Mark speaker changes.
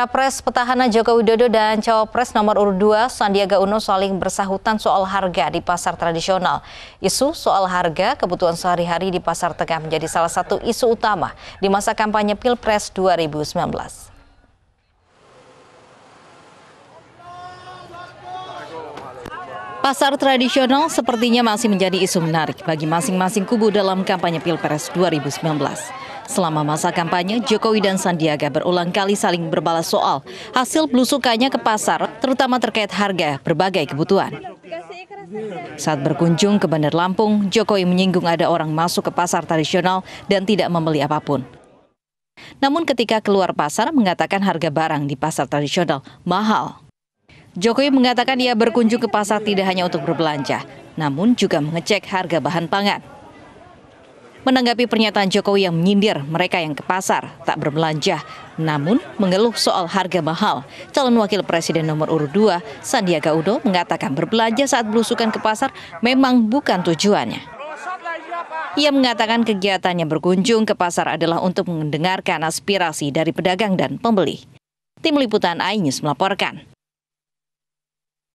Speaker 1: Capres petahana Joko Widodo dan Cawapres nomor urut 2 Sandiaga Uno saling bersahutan soal harga di pasar tradisional. Isu soal harga kebutuhan sehari-hari di pasar tengah menjadi salah satu isu utama di masa kampanye Pilpres 2019. Pasar tradisional sepertinya masih menjadi isu menarik bagi masing-masing kubu dalam kampanye Pilpres 2019. Selama masa kampanye, Jokowi dan Sandiaga berulang kali saling berbalas soal hasil belusukannya ke pasar, terutama terkait harga berbagai kebutuhan. Saat berkunjung ke Bandar Lampung, Jokowi menyinggung ada orang masuk ke pasar tradisional dan tidak membeli apapun. Namun ketika keluar pasar mengatakan harga barang di pasar tradisional mahal. Jokowi mengatakan ia berkunjung ke pasar tidak hanya untuk berbelanja, namun juga mengecek harga bahan pangan. Menanggapi pernyataan Jokowi yang menyindir mereka yang ke pasar tak berbelanja, namun mengeluh soal harga mahal, calon wakil presiden nomor urut 2 Sandiaga Uno mengatakan berbelanja saat belusukan ke pasar memang bukan tujuannya. Ia mengatakan kegiatannya berkunjung ke pasar adalah untuk mendengarkan aspirasi dari pedagang dan pembeli. Tim Liputan iNews melaporkan.